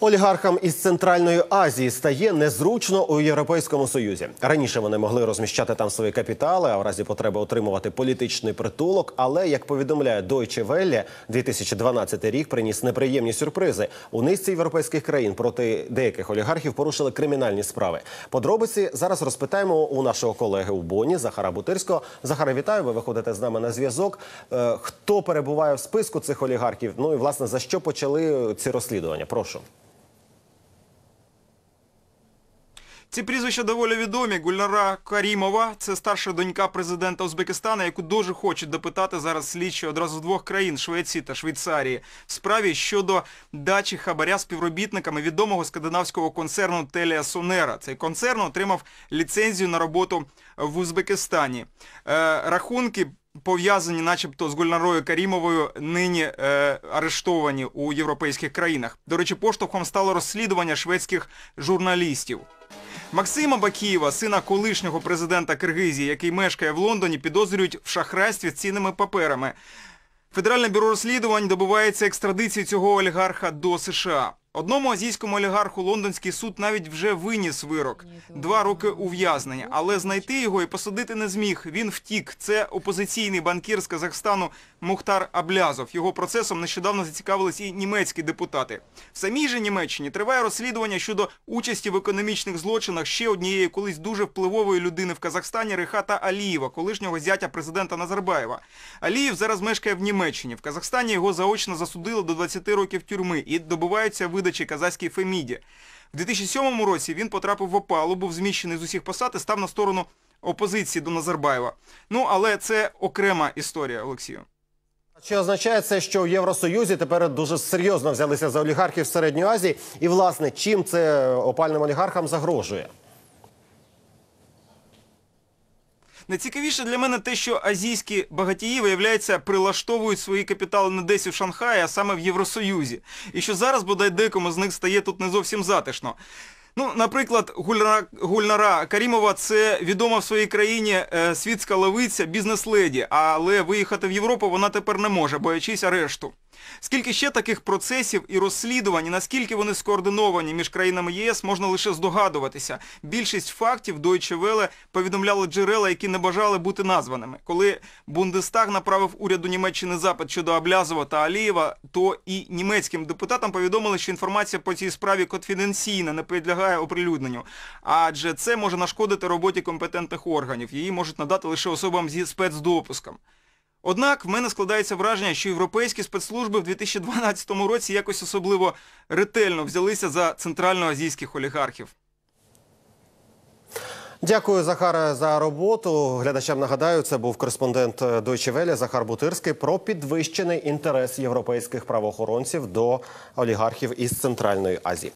Олігархам із Центральної Азії стає незручно у Європейському Союзі. Раніше вони могли розміщати там свої капітали, а в разі потреби отримувати політичний притулок. Але як повідомляє Deutsche Welle, 2012 рік приніс неприємні сюрпризи. У низці європейських країн проти деяких олігархів порушили кримінальні справи. Подробиці зараз розпитаємо у нашого колеги у Боні Захара Бутирського. Захара, вітаю. Ви виходите з нами на зв'язок. Е, хто перебуває в списку цих олігархів? Ну і власне за що почали ці розслідування? Прошу. Ці прізвища доволі відомі. Гульнара Карімова це старша донька президента Узбекистана, яку дуже хочуть допитати зараз слідчі одразу двох країн Швеції та Швейцарії в справі щодо дачі хабаря співробітниками відомого скандинавського концерну Телія Сонера. Цей концерн отримав ліцензію на роботу в Узбекистані. Е, рахунки. Пов'язані, начебто, з Гульнарою Карімовою нині е, арештовані у європейських країнах. До речі, поштовхом стало розслідування шведських журналістів. Максима Бакієва, сина колишнього президента Киргизії, який мешкає в Лондоні, підозрюють в шахрайстві з цінними паперами. Федеральне бюро розслідувань добувається екстрадиції цього олігарха до США. Одному азійському олігарху лондонський суд навіть вже виніс вирок два роки ув'язнення, але знайти його і посадити не зміг. Він втік. Це опозиційний банкір з Казахстану Мухтар Аблязов. Його процесом нещодавно зацікавились і німецькі депутати. В самій же Німеччині триває розслідування щодо участі в економічних злочинах ще однієї колись дуже впливової людини в Казахстані Рихата Алієва, колишнього зятя президента Назарбаєва. Алієв зараз мешкає в Німеччині. В Казахстані його заочно засудили до 20 років тюрми і добиваються видачі казацькій Феміді. В 2007 році він потрапив в опалу, був зміщений з усіх посад і став на сторону опозиції до Назарбаєва. Ну, але це окрема історія, Олексію. Чи означає це, що в Євросоюзі тепер дуже серйозно взялися за олігархів Середньої Азії? І, власне, чим це опальним олігархам загрожує? Найцікавіше для мене те, що азійські багатії, виявляється, прилаштовують свої капітали не десь у Шанхаї, а саме в Євросоюзі. І що зараз, бодай декому з них стає тут не зовсім затишно. Ну, наприклад, Гульнара, Гульнара Карімова це відома в своїй країні е, світська левиця, бізнес-леді, але виїхати в Європу вона тепер не може, боячись арешту. Скільки ще таких процесів і розслідувань, і наскільки вони скоординовані між країнами ЄС, можна лише здогадуватися. Більшість фактів Deutsche Welle повідомляли джерела, які не бажали бути названими. Коли Бундестаг направив уряду Німеччини запит щодо Аблязова та Алієва, то і німецьким депутатам повідомили, що інформація по цій справі конфіденційна, не підлягає оприлюдненню. Адже це може нашкодити роботі компетентних органів. Її можуть надати лише особам зі спецдопуском. Однак в мене складається враження, що європейські спецслужби в 2012 році якось особливо ретельно взялися за центральноазійських олігархів. Дякую, Захара, за роботу. Глядачам нагадаю, це був кореспондент Deutsche Welle Захар Бутирський про підвищений інтерес європейських правоохоронців до олігархів із Центральної Азії.